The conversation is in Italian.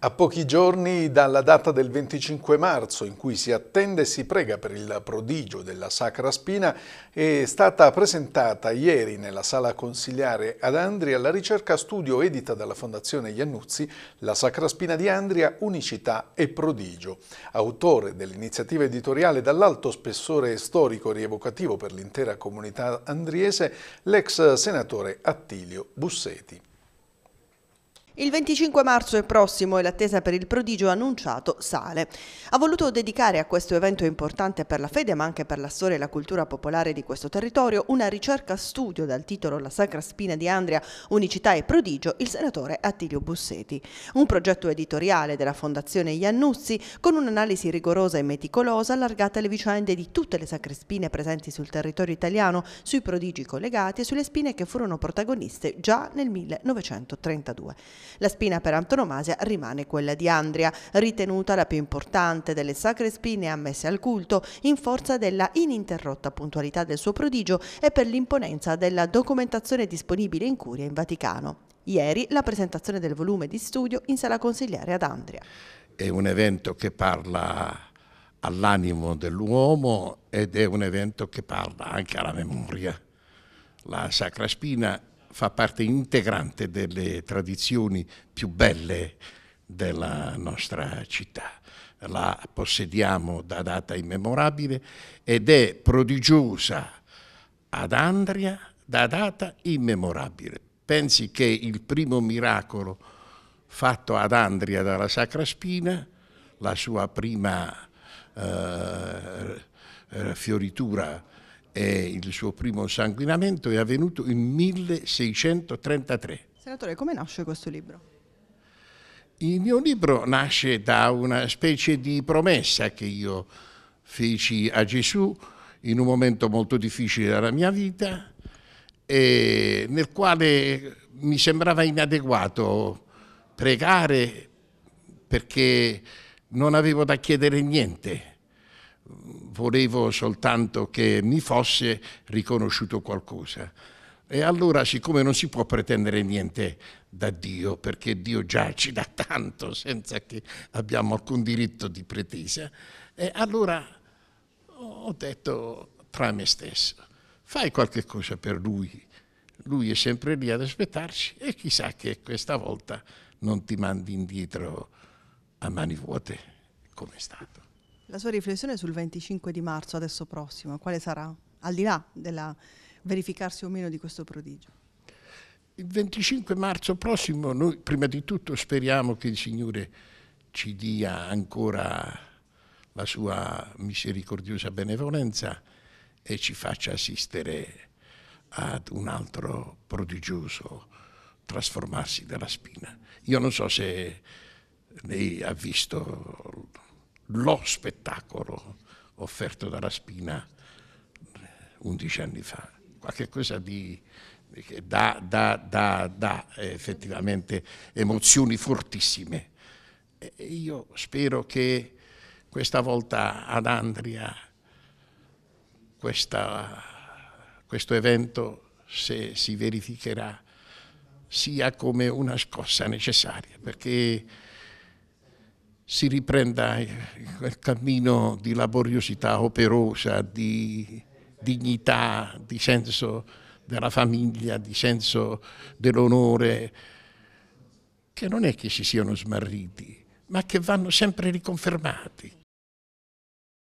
A pochi giorni dalla data del 25 marzo in cui si attende e si prega per il prodigio della Sacra Spina è stata presentata ieri nella sala consiliare ad Andria la ricerca studio edita dalla Fondazione Iannuzzi La Sacra Spina di Andria, Unicità e Prodigio. Autore dell'iniziativa editoriale dall'alto spessore storico rievocativo per l'intera comunità andriese l'ex senatore Attilio Busseti. Il 25 marzo è prossimo e l'attesa per il prodigio annunciato sale. Ha voluto dedicare a questo evento importante per la fede ma anche per la storia e la cultura popolare di questo territorio una ricerca studio dal titolo La Sacra Spina di Andria, Unicità e Prodigio, il senatore Attilio Busseti. Un progetto editoriale della Fondazione Iannuzzi con un'analisi rigorosa e meticolosa allargata alle vicende di tutte le sacre spine presenti sul territorio italiano, sui prodigi collegati e sulle spine che furono protagoniste già nel 1932. La spina per antonomasia rimane quella di Andria, ritenuta la più importante delle sacre spine ammesse al culto in forza della ininterrotta puntualità del suo prodigio e per l'imponenza della documentazione disponibile in curia in Vaticano. Ieri la presentazione del volume di studio in sala consigliare ad Andria. È un evento che parla all'animo dell'uomo ed è un evento che parla anche alla memoria. La Sacra Spina fa parte integrante delle tradizioni più belle della nostra città. La possediamo da data immemorabile ed è prodigiosa ad Andria da data immemorabile. Pensi che il primo miracolo fatto ad Andria dalla Sacra Spina, la sua prima eh, eh fioritura eh, il suo primo sanguinamento è avvenuto in 1633. Senatore, come nasce questo libro? Il mio libro nasce da una specie di promessa che io feci a Gesù in un momento molto difficile della mia vita, nel quale mi sembrava inadeguato pregare perché non avevo da chiedere niente volevo soltanto che mi fosse riconosciuto qualcosa. E allora, siccome non si può pretendere niente da Dio, perché Dio già ci dà tanto senza che abbiamo alcun diritto di pretesa, e allora ho detto tra me stesso, fai qualche cosa per lui, lui è sempre lì ad aspettarci e chissà che questa volta non ti mandi indietro a mani vuote come è stato. La sua riflessione sul 25 di marzo, adesso prossimo, quale sarà? Al di là del verificarsi o meno di questo prodigio. Il 25 marzo prossimo noi prima di tutto speriamo che il Signore ci dia ancora la sua misericordiosa benevolenza e ci faccia assistere ad un altro prodigioso trasformarsi della spina. Io non so se lei ha visto lo spettacolo offerto dalla Spina 11 eh, anni fa. Qualcosa di, che dà, dà, dà, dà eh, effettivamente emozioni fortissime. E io spero che questa volta ad Andria questa, questo evento, se si verificherà, sia come una scossa necessaria, perché si riprenda quel cammino di laboriosità operosa, di dignità, di senso della famiglia, di senso dell'onore, che non è che si siano smarriti, ma che vanno sempre riconfermati.